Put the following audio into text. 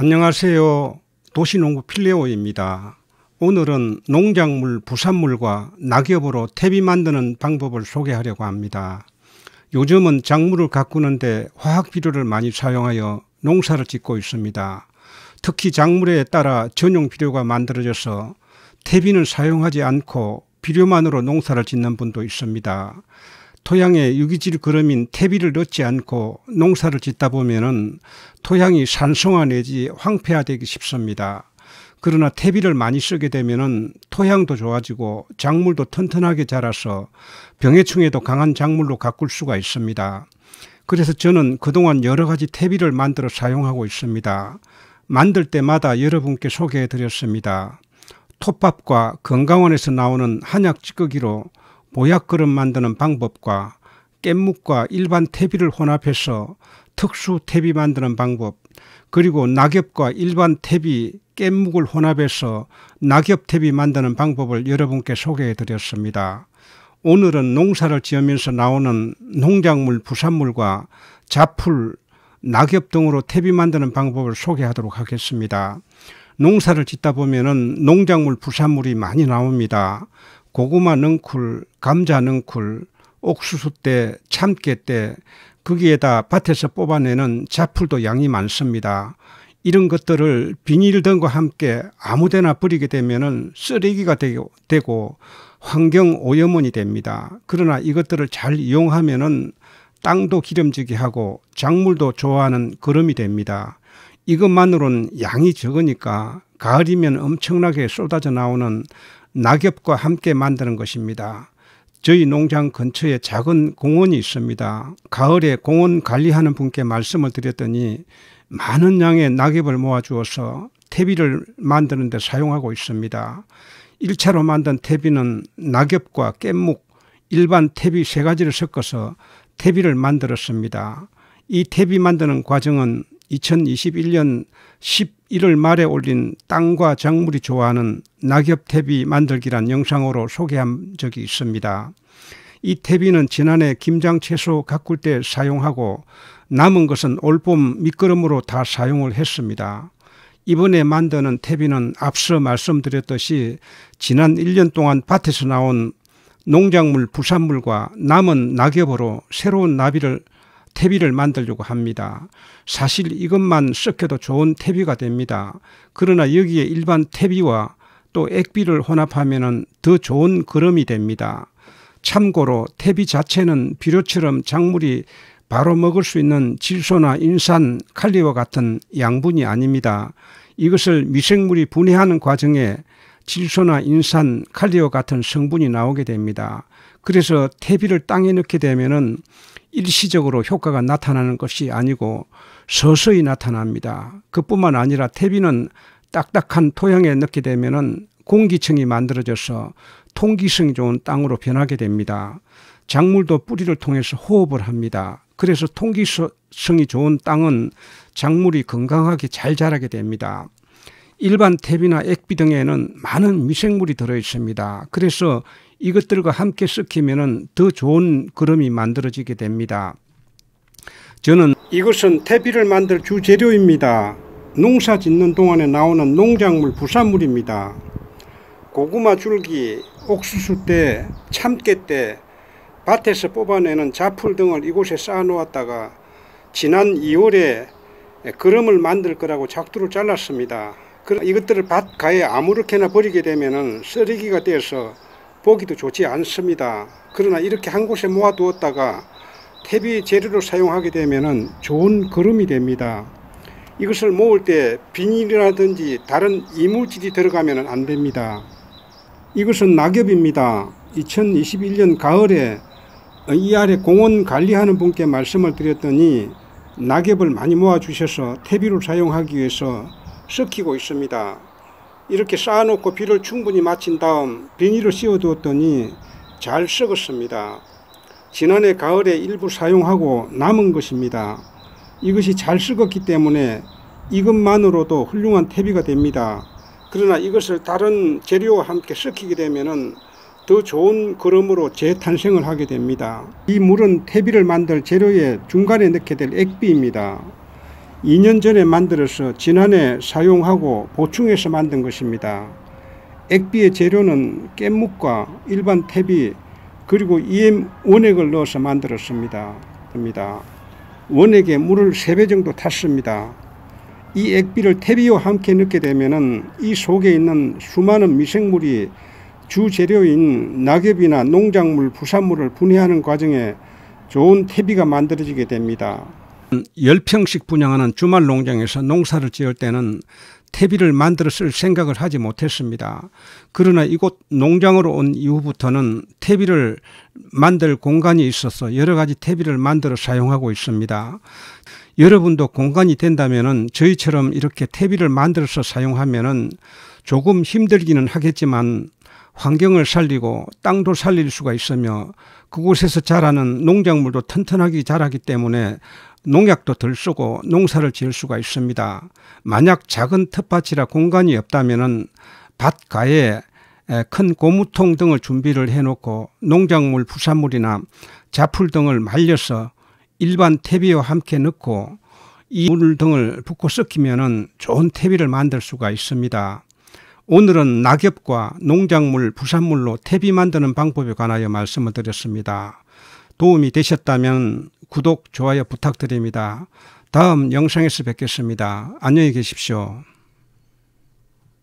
안녕하세요. 도시농구 필레오입니다. 오늘은 농작물, 부산물과 낙엽으로 퇴비 만드는 방법을 소개하려고 합니다. 요즘은 작물을 가꾸는데 화학 비료를 많이 사용하여 농사를 짓고 있습니다. 특히 작물에 따라 전용 비료가 만들어져서 퇴비는 사용하지 않고 비료만으로 농사를 짓는 분도 있습니다. 토양에 유기질 그름인 퇴비를 넣지 않고 농사를 짓다 보면은 토양이 산성화 내지 황폐화되기 쉽습니다. 그러나 퇴비를 많이 쓰게 되면은 토양도 좋아지고 작물도 튼튼하게 자라서 병해충에도 강한 작물로 가꿀 수가 있습니다. 그래서 저는 그동안 여러 가지 퇴비를 만들어 사용하고 있습니다. 만들 때마다 여러분께 소개해 드렸습니다. 톱밥과 건강원에서 나오는 한약 찌꺼기로 모약 그릇 만드는 방법과 깻묵과 일반 퇴비를 혼합해서 특수 퇴비 만드는 방법 그리고 낙엽과 일반 퇴비 깻묵을 혼합해서 낙엽 퇴비 만드는 방법을 여러분께 소개해 드렸습니다. 오늘은 농사를 지으면서 나오는 농작물 부산물과 자풀, 낙엽 등으로 퇴비 만드는 방법을 소개하도록 하겠습니다. 농사를 짓다 보면 농작물 부산물이 많이 나옵니다. 고구마 는쿨, 감자 는쿨, 옥수수 때, 참깨 때, 거기에다 밭에서 뽑아내는 자풀도 양이 많습니다. 이런 것들을 비닐 등과 함께 아무데나 버리게 되면 쓰레기가 되고 환경 오염원이 됩니다. 그러나 이것들을 잘이용하면 땅도 기름지게 하고 작물도 좋아하는 거름이 됩니다. 이것만으로는 양이 적으니까 가을이면 엄청나게 쏟아져 나오는 낙엽과 함께 만드는 것입니다. 저희 농장 근처에 작은 공원이 있습니다. 가을에 공원 관리하는 분께 말씀을 드렸더니 많은 양의 낙엽을 모아주어서 퇴비를 만드는 데 사용하고 있습니다. 1차로 만든 퇴비는 낙엽과 깻묵, 일반 퇴비 세 가지를 섞어서 퇴비를 만들었습니다. 이 퇴비 만드는 과정은 2021년 11월 말에 올린 땅과 작물이 좋아하는 낙엽 태비 만들기란 영상으로 소개한 적이 있습니다. 이 태비는 지난해 김장 채소 가꿀 때 사용하고 남은 것은 올봄 밑거름으로 다 사용을 했습니다. 이번에 만드는 태비는 앞서 말씀드렸듯이 지난 1년 동안 밭에서 나온 농작물 부산물과 남은 낙엽으로 새로운 나비를 퇴비를 만들려고 합니다. 사실 이것만 섞여도 좋은 퇴비가 됩니다. 그러나 여기에 일반 퇴비와 또 액비를 혼합하면 더 좋은 거름이 됩니다. 참고로 퇴비 자체는 비료처럼 작물이 바로 먹을 수 있는 질소나 인산, 칼리와 같은 양분이 아닙니다. 이것을 미생물이 분해하는 과정에 질소나 인산, 칼리와 같은 성분이 나오게 됩니다. 그래서 퇴비를 땅에 넣게 되면은 일시적으로 효과가 나타나는 것이 아니고 서서히 나타납니다. 그뿐만 아니라 퇴비는 딱딱한 토양에 넣게 되면 공기층이 만들어져서 통기성이 좋은 땅으로 변하게 됩니다. 작물도 뿌리를 통해서 호흡을 합니다. 그래서 통기성이 좋은 땅은 작물이 건강하게 잘 자라게 됩니다. 일반 탭이나 액비 등에는 많은 미생물이 들어 있습니다. 그래서 이것들과 함께 섞이면 더 좋은 그름이 만들어지게 됩니다. 저는 이것은 퇴비를 만들 주재료입니다. 농사 짓는 동안에 나오는 농작물 부산물입니다. 고구마 줄기, 옥수수 때, 참깨 때, 밭에서 뽑아내는 자풀 등을 이곳에 쌓아놓았다가 지난 2월에 그름을 만들 거라고 작두를 잘랐습니다. 이것들을 밭가에 아무렇게나 버리게 되면 쓰레기가 되어서 보기도 좋지 않습니다. 그러나 이렇게 한 곳에 모아두었다가 퇴비 재료로 사용하게 되면 좋은 거름이 됩니다. 이것을 모을 때 비닐이라든지 다른 이물질이 들어가면 안 됩니다. 이것은 낙엽입니다. 2021년 가을에 이 아래 공원 관리하는 분께 말씀을 드렸더니 낙엽을 많이 모아 주셔서 퇴비로 사용하기 위해서 섞이고 있습니다. 이렇게 쌓아놓고 비를 충분히 마친 다음 비닐을 씌워두었더니 잘 썩었습니다. 지난해 가을에 일부 사용하고 남은 것입니다. 이것이 잘 썩었기 때문에 이것만으로도 훌륭한 퇴비가 됩니다. 그러나 이것을 다른 재료와 함께 섞이게 되면더 좋은 걸음으로 재탄생을 하게 됩니다. 이 물은 퇴비를 만들 재료의 중간에 넣게 될 액비입니다. 2년 전에 만들어서 지난해 사용하고 보충해서 만든 것입니다. 액비의 재료는 깻묵과 일반 태비 그리고 EM 원액을 넣어서 만들었습니다. 원액에 물을 3배 정도 탔습니다. 이 액비를 태비와 함께 넣게 되면 이 속에 있는 수많은 미생물이 주재료인 낙엽이나 농작물, 부산물을 분해하는 과정에 좋은 태비가 만들어지게 됩니다. 열평씩 분양하는 주말 농장에서 농사를 지을 때는 퇴비를 만들어 쓸 생각을 하지 못했습니다. 그러나 이곳 농장으로 온 이후부터는 퇴비를 만들 공간이 있어서 여러 가지 퇴비를 만들어 사용하고 있습니다. 여러분도 공간이 된다면은 저희처럼 이렇게 퇴비를 만들어서 사용하면은 조금 힘들기는 하겠지만 환경을 살리고 땅도 살릴 수가 있으며 그곳에서 자라는 농작물도 튼튼하게 자라기 때문에 농약도 덜 쓰고 농사를 지을 수가 있습니다. 만약 작은 텃밭이라 공간이 없다면 밭가에 큰 고무통 등을 준비를 해놓고 농작물 부산물이나 자풀 등을 말려서 일반 퇴비와 함께 넣고 이 물 등을 붓고 섞이면 좋은 퇴비를 만들 수가 있습니다. 오늘은 낙엽과 농작물, 부산물로 퇴비 만드는 방법에 관하여 말씀을 드렸습니다. 도움이 되셨다면 구독, 좋아요 부탁드립니다. 다음 영상에서 뵙겠습니다. 안녕히 계십시오.